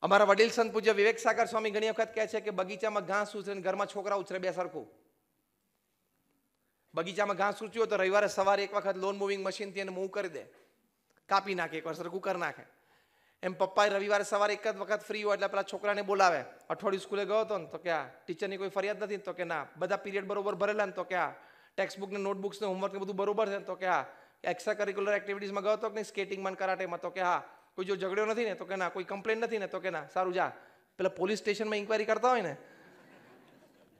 અમારા વડીલ સંત પૂજ્ય વિવેક સાગર સ્વામી ઘણી વખત કહે છે કે બગીચામાં ઘાસ ઉછરે ઘરમાં છોકરા ઉછરે બે સરખું બગીચામાં ઘાસ ઉછર્યું તો રવિવારે સવારે એક વખત લોન મૂવિંગ મશીનથી એને મૂવ કરી દે કાપી નાખે એકવાર સરખું કરી નાખે એમ પપ્પાએ રવિવારે સવારે એક જ વખત ફ્રી હોય એટલે પેલા છોકરાને બોલાવે અઠવાડિયું સ્કૂલે ગયો હતો ને તો કે આ ટીચરની કોઈ ફરિયાદ નથી તો કે ના બધા પીરિયડ બરોબર ભરેલા ને તો કે આ ટેક્સ્ટબુક ને નોટબુક્સ ને હોમવર્ક બધું બરોબર છે તો કે આ એક્સ્ટ્રા કરિક્યુલર એક્ટિવિટીઝમાં ગયો હતો કે નહીં સ્કેટિંગમાં કરાટેમાં તો કે હા કોઈ જો ઝઘડ્યો નથી ને તો કે ના કોઈ કમ્પ્લેન નથી ને તો કે ના સારું જા પેલા પોલીસ સ્ટેશનમાં ઇન્કવાયરી કરતા હોય ને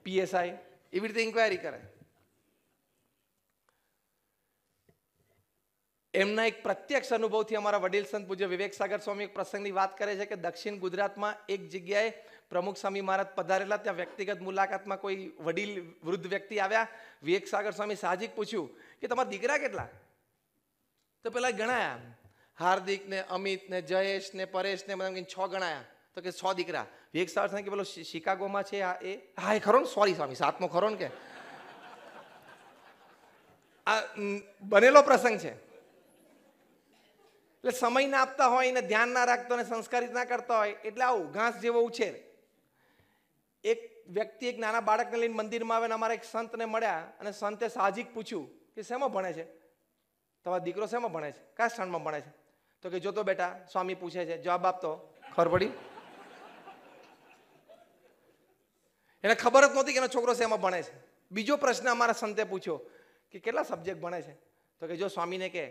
પીએસઆઈ એવી રીતે ઇન્ક્વાયરી કરે એમના એક પ્રત્યક્ષ અનુભવથી અમારા વડીલ સંત પૂજ્ય વિવેક સાગર સ્વામી એક પ્રસંગની વાત કરે છે કે દક્ષિણ ગુજરાતમાં એક જગ્યાએ પ્રમુખ સ્વામી મહારાજ પધારેલા ત્યાં વ્યક્તિગત મુલાકાતમાં કોઈ વડીલ વૃદ્ધ વ્યક્તિ આવ્યા વિવેક સાગર સ્વામી સાહજિક પૂછ્યું કે તમારા દીકરા કેટલા તો પેલા ગણાયા હાર્દિક ને અમિત હાર્દિકને અમિતને જયેશને પરેશને બધા કહીને છ ગણાયા તો કે છ દીકરા વિવેક સાહેબ કે પેલો શિકાગોમાં છે આ એ હા એ ખરો ને સોરી સ્વામી સાતમો ખરો ને કે આ બનેલો પ્રસંગ છે એટલે સમય ના આપતા હોય ને ધ્યાન ના રાખતો ને સંસ્કારિત ના કરતા હોય એટલે આવું ઘાસ જેવો ઉછેર એક વ્યક્તિ એક નાના બાળકને લઈને મંદિરમાં આવે ને અમારા એક સંતને મળ્યા અને સંતે સાહજિક પૂછ્યું કે શેમાં ભણે છે તમારો દીકરો શેમાં ભણે છે કયા સ્થાનમાં ભણે છે તો કે જોતો બેટા સ્વામી પૂછે છે જવાબ આપતો ખબર પડી એને ખબર જ નહોતી કે એનો છોકરો શેમાં ભણે છે બીજો પ્રશ્ન અમારા સંતે પૂછ્યો કે કેટલા સબ્જેક્ટ ભણે છે તો કે જો સ્વામીને કહે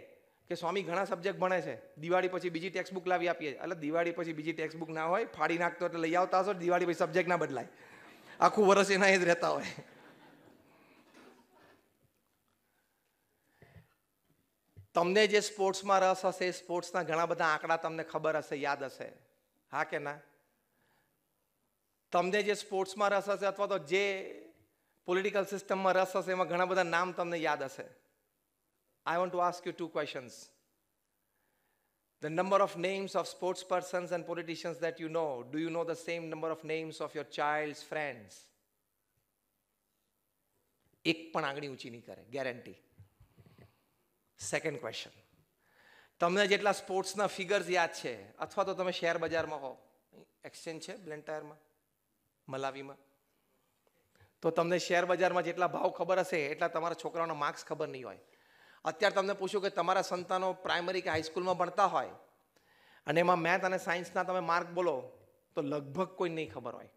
કે સ્વામી ઘણા સબ્જેક્ટ ભણે છે દિવાળી પછી બીજી ટેક્સ બુક લાવી આપીએ એટલે દિવાળી પછી બીજી ટેક્સ બુક ના હોય ફાડી નાખતો એટલે લઈ આવતા હશો દિવાળી પછી સબ્જેક્ટ ના બદલાય આખું વર્ષ એના એ જ રહેતા હોય તમને જે સ્પોર્ટ્સમાં રસ હશે એ સ્પોર્ટ્સના ઘણા બધા આંકડા તમને ખબર હશે યાદ હશે હા કે ના તમને જે સ્પોર્ટ્સમાં રસ હશે અથવા તો જે પોલિટિકલ સિસ્ટમમાં રસ હશે એમાં ઘણા બધા નામ તમને યાદ હશે I want to ask you two questions the number of names of sports persons and politicians that you know, do you know the same number of names of your child's friends? એક પણ આંગળી ઊંચી નહીં કરે guarantee second question તમને જેટલા સ્પોર્ટ્સના figures યાદ છે અથવા તો તમે શેર બજારમાં હો એક્સચેન્જ છે બ્લેન્ટાયરમાં મલાવીમાં તો તમને શેર બજારમાં જેટલા ભાવ ખબર હશે એટલા તમારા છોકરાઓનો માર્ક્સ ખબર નહીં હોય અત્યારે તમને પૂછ્યું કે તમારા સંતાનો પ્રાઇમરી કે હાઈસ્કૂલમાં ભણતા હોય અને એમાં મેથ અને સાયન્સના તમે માર્ક બોલો તો લગભગ કોઈ નહીં ખબર હોય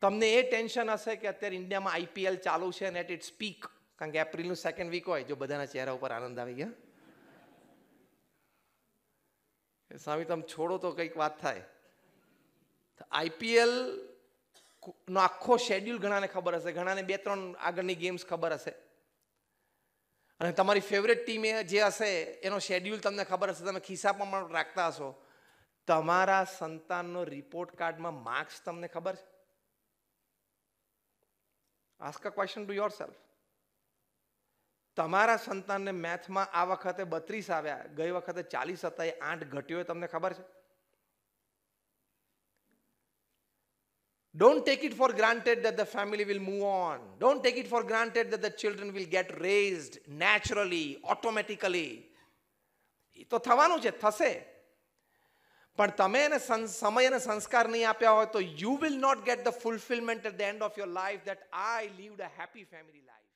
તમને એ ટેન્શન હશે કે અત્યારે ઇન્ડિયામાં આઈપીએલ ચાલુ છે અને એટ ઇટ સ્પીક કારણ કે એપ્રિલનું સેકન્ડ વીક હોય જો બધાના ચહેરા ઉપર આનંદ આવી ગયા સ્વામી તમે છોડો તો કંઈક વાત થાય આઈપીએલ નો આખો શેડ્યુલ ઘણાને ખબર હશે ઘણાને બે ત્રણ આગળની ગેમ્સ ખબર હશે અને તમારી ફેવરેટ ટીમ એ જે હશે એનો શેડ્યુલ તમને ખબર હશે તમે ખિસ્સામાં પણ રાખતા હશો તમારા સંતાનનો રિપોર્ટ કાર્ડમાં માર્ક્સ તમને ખબર છે ask a question to yourself તમારા સંતાનને મેથમાં આ વખતે બત્રીસ આવ્યા ગઈ વખતે ચાલીસ હતા એ આઠ ઘટ્યો તમને ખબર છે don't take it for granted that the family will move on. Don't take it for granted that the children will get raised naturally, automatically. એ તો થવાનું છે થશે પણ તમે એને સમય અને સંસ્કાર નહીં આપ્યા હોય તો you will not get the fulfilment at the end of your life that I lived a happy family life